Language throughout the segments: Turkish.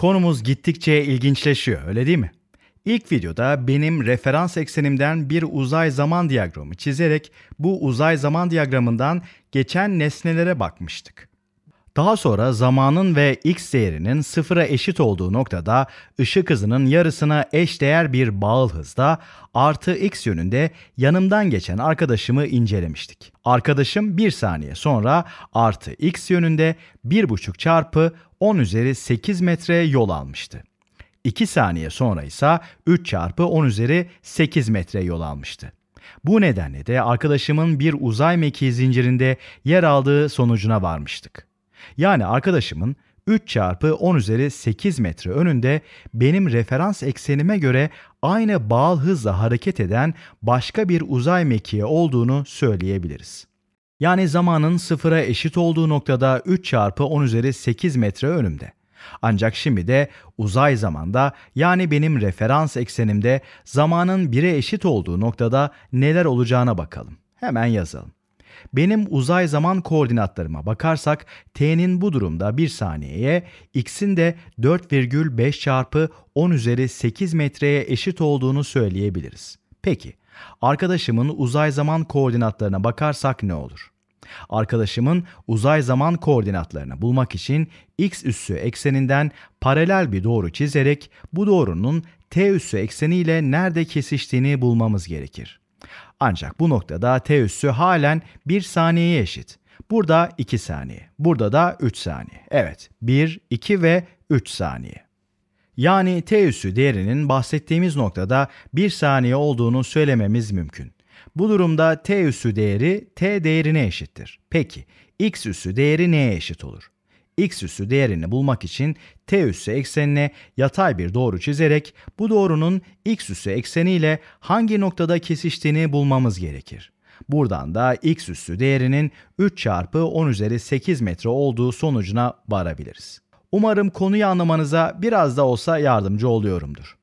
Konumuz gittikçe ilginçleşiyor öyle değil mi? İlk videoda benim referans eksenimden bir uzay zaman diyagramı çizerek bu uzay zaman diyagramından geçen nesnelere bakmıştık. Daha sonra zamanın ve x değerinin sıfıra eşit olduğu noktada ışık hızının yarısına eşdeğer bir bağıl hızda artı x yönünde yanımdan geçen arkadaşımı incelemiştik. Arkadaşım bir saniye sonra artı x yönünde 1,5 çarpı 10 üzeri 8 metre yol almıştı. 2 saniye sonra ise 3 çarpı 10 üzeri 8 metre yol almıştı. Bu nedenle de arkadaşımın bir uzay mekiği zincirinde yer aldığı sonucuna varmıştık. Yani arkadaşımın 3 çarpı 10 üzeri 8 metre önünde benim referans eksenime göre aynı bağıl hızla hareket eden başka bir uzay mekiği olduğunu söyleyebiliriz. Yani zamanın sıfıra eşit olduğu noktada 3 çarpı 10 üzeri 8 metre önümde. Ancak şimdi de uzay zamanda yani benim referans eksenimde zamanın 1'e eşit olduğu noktada neler olacağına bakalım. Hemen yazalım. Benim uzay zaman koordinatlarıma bakarsak t'nin bu durumda 1 saniyeye, x'in de 4,5 çarpı 10 üzeri 8 metreye eşit olduğunu söyleyebiliriz. Peki, arkadaşımın uzay zaman koordinatlarına bakarsak ne olur? Arkadaşımın uzay zaman koordinatlarını bulmak için x üssü ekseninden paralel bir doğru çizerek bu doğrunun t üssü ekseniyle nerede kesiştiğini bulmamız gerekir. Ancak bu noktada t üssü halen 1 saniyeye eşit. Burada 2 saniye, burada da 3 saniye. Evet, 1, 2 ve 3 saniye. Yani t üssü değerinin bahsettiğimiz noktada 1 saniye olduğunu söylememiz mümkün. Bu durumda t üssü değeri t değerine eşittir. Peki, x üssü değeri neye eşit olur? x üssü değerini bulmak için t üssü eksenine yatay bir doğru çizerek bu doğrunun x üssü ekseni ile hangi noktada kesiştiğini bulmamız gerekir. Buradan da x üssü değerinin 3 çarpı 10 üzeri 8 metre olduğu sonucuna varabiliriz. Umarım konuyu anlamanıza biraz da olsa yardımcı oluyorumdur.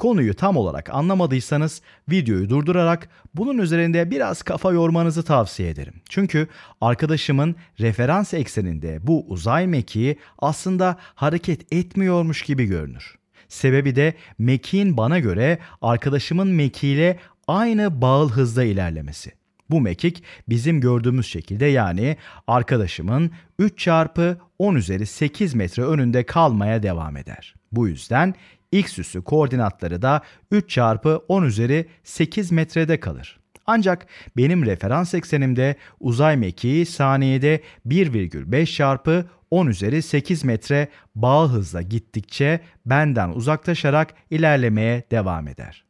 Konuyu tam olarak anlamadıysanız videoyu durdurarak bunun üzerinde biraz kafa yormanızı tavsiye ederim. Çünkü arkadaşımın referans ekseninde bu uzay mekiği aslında hareket etmiyormuş gibi görünür. Sebebi de mekiğin bana göre arkadaşımın mekiğiyle aynı bağıl hızda ilerlemesi. Bu mekik bizim gördüğümüz şekilde yani arkadaşımın 3 çarpı 10 üzeri 8 metre önünde kalmaya devam eder. Bu yüzden X üssü koordinatları da 3 çarpı 10 üzeri 8 metrede kalır. Ancak benim referans eksenimde uzay mekiği saniyede 1,5 çarpı 10 üzeri 8 metre bağ hızla gittikçe benden uzaklaşarak ilerlemeye devam eder.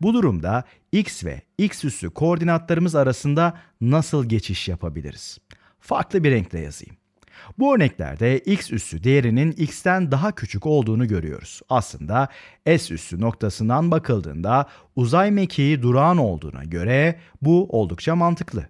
Bu durumda x ve x üssü koordinatlarımız arasında nasıl geçiş yapabiliriz? Farklı bir renkle yazayım. Bu örneklerde x üssü değerinin x'ten daha küçük olduğunu görüyoruz. Aslında s üssü noktasından bakıldığında uzay mekiği durağan olduğuna göre bu oldukça mantıklı.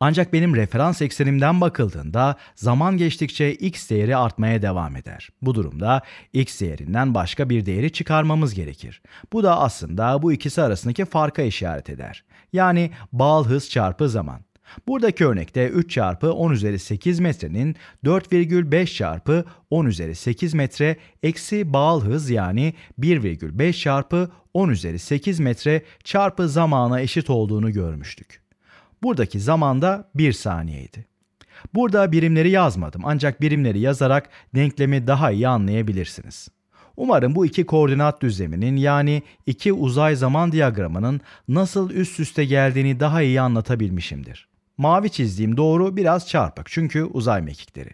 Ancak benim referans eksenimden bakıldığında zaman geçtikçe x değeri artmaya devam eder. Bu durumda x değerinden başka bir değeri çıkarmamız gerekir. Bu da aslında bu ikisi arasındaki farka işaret eder. Yani bağıl hız çarpı zaman. Buradaki örnekte 3 çarpı 10 üzeri 8 metrenin 4,5 çarpı 10 üzeri 8 metre eksi bağıl hız yani 1,5 çarpı 10 üzeri 8 metre çarpı zamana eşit olduğunu görmüştük. Buradaki zaman da 1 saniyeydi. Burada birimleri yazmadım ancak birimleri yazarak denklemi daha iyi anlayabilirsiniz. Umarım bu iki koordinat düzleminin yani iki uzay zaman diyagramının nasıl üst üste geldiğini daha iyi anlatabilmişimdir. Mavi çizdiğim doğru biraz çarpık çünkü uzay mekikleri.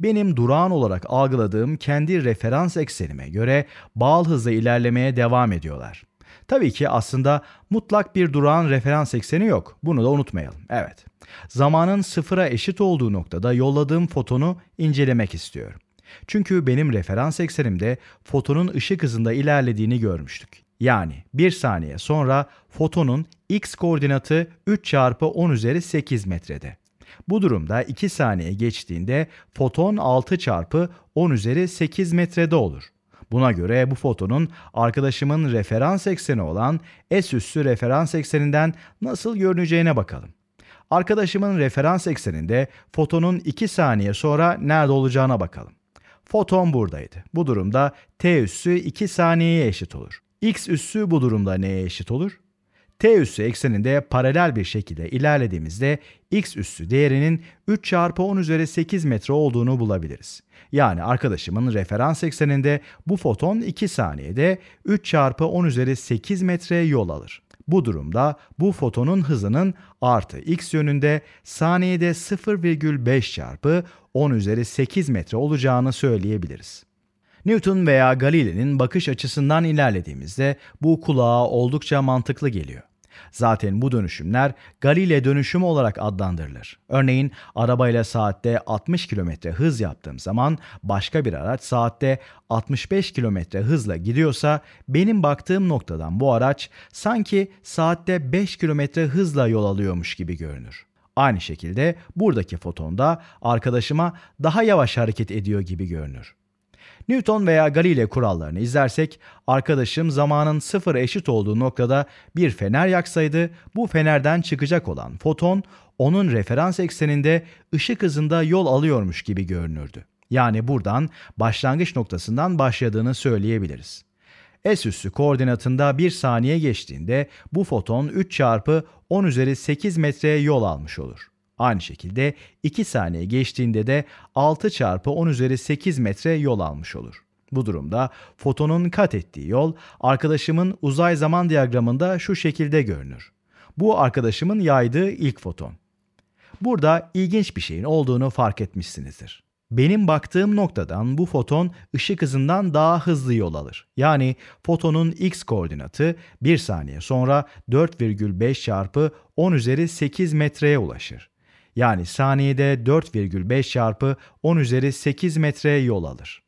Benim durağan olarak algıladığım kendi referans eksenime göre bağıl hızla ilerlemeye devam ediyorlar. Tabii ki aslında mutlak bir durağan referans ekseni yok. Bunu da unutmayalım. Evet. Zamanın sıfıra eşit olduğu noktada yolladığım fotonu incelemek istiyorum. Çünkü benim referans eksenimde fotonun ışık hızında ilerlediğini görmüştük. Yani bir saniye sonra fotonun x koordinatı 3 çarpı 10 üzeri 8 metrede. Bu durumda 2 saniye geçtiğinde foton 6 çarpı 10 üzeri 8 metrede olur. Buna göre bu fotonun arkadaşımın referans ekseni olan S üssü referans ekseninden nasıl görüneceğine bakalım. Arkadaşımın referans ekseninde fotonun 2 saniye sonra nerede olacağına bakalım. Foton buradaydı. Bu durumda t üssü 2 saniyeye eşit olur x üssü bu durumda neye eşit olur? t üssü ekseninde paralel bir şekilde ilerlediğimizde x üssü değerinin 3 çarpı 10 üzeri 8 metre olduğunu bulabiliriz. Yani arkadaşımın referans ekseninde bu foton 2 saniyede 3 çarpı 10 üzeri 8 metre yol alır. Bu durumda bu fotonun hızının artı x yönünde saniyede 0,5 çarpı 10 üzeri 8 metre olacağını söyleyebiliriz. Newton veya Galile'nin bakış açısından ilerlediğimizde bu kulağa oldukça mantıklı geliyor. Zaten bu dönüşümler Galile dönüşümü olarak adlandırılır. Örneğin arabayla saatte 60 km hız yaptığım zaman başka bir araç saatte 65 km hızla gidiyorsa benim baktığım noktadan bu araç sanki saatte 5 km hızla yol alıyormuş gibi görünür. Aynı şekilde buradaki fotonda arkadaşıma daha yavaş hareket ediyor gibi görünür. Newton veya Galileo kurallarını izlersek arkadaşım zamanın sıfır eşit olduğu noktada bir fener yaksaydı bu fenerden çıkacak olan foton onun referans ekseninde ışık hızında yol alıyormuş gibi görünürdü. Yani buradan başlangıç noktasından başladığını söyleyebiliriz. S üssü koordinatında bir saniye geçtiğinde bu foton 3 çarpı 10 üzeri 8 metreye yol almış olur. Aynı şekilde 2 saniye geçtiğinde de 6 çarpı 10 üzeri 8 metre yol almış olur. Bu durumda fotonun kat ettiği yol arkadaşımın uzay zaman diyagramında şu şekilde görünür. Bu arkadaşımın yaydığı ilk foton. Burada ilginç bir şeyin olduğunu fark etmişsinizdir. Benim baktığım noktadan bu foton ışık hızından daha hızlı yol alır. Yani fotonun x koordinatı 1 saniye sonra 4,5 çarpı 10 üzeri 8 metreye ulaşır yani saniyede 4,5 çarpı 10 üzeri 8 metre yol alır.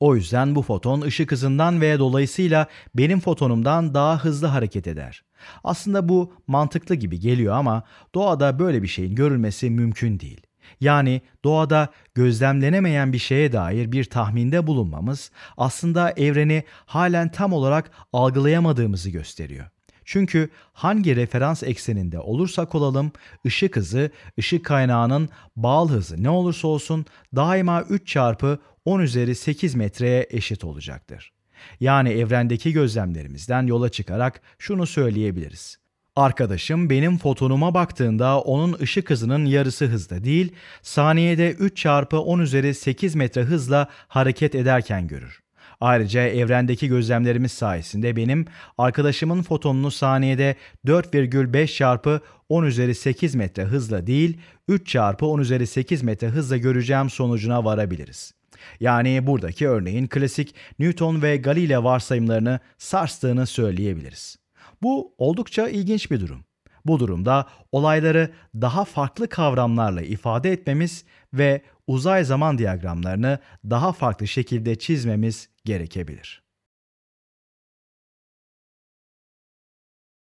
O yüzden bu foton ışık hızından ve dolayısıyla benim fotonumdan daha hızlı hareket eder. Aslında bu mantıklı gibi geliyor ama doğada böyle bir şeyin görülmesi mümkün değil. Yani doğada gözlemlenemeyen bir şeye dair bir tahminde bulunmamız aslında evreni halen tam olarak algılayamadığımızı gösteriyor. Çünkü hangi referans ekseninde olursak olalım ışık hızı, ışık kaynağının bağıl hızı ne olursa olsun daima 3 çarpı 10 üzeri 8 metreye eşit olacaktır. Yani evrendeki gözlemlerimizden yola çıkarak şunu söyleyebiliriz. Arkadaşım benim fotonuma baktığında onun ışık hızının yarısı hızda değil, saniyede 3 çarpı 10 üzeri 8 metre hızla hareket ederken görür. Ayrıca evrendeki gözlemlerimiz sayesinde benim arkadaşımın fotonunu saniyede 4,5 çarpı 10 üzeri 8 metre hızla değil 3 çarpı 10 üzeri 8 metre hızla göreceğim sonucuna varabiliriz. Yani buradaki örneğin klasik Newton ve Galileo varsayımlarını sarstığını söyleyebiliriz. Bu oldukça ilginç bir durum. Bu durumda olayları daha farklı kavramlarla ifade etmemiz ve uzay zaman diyagramlarını daha farklı şekilde çizmemiz gerekebilir.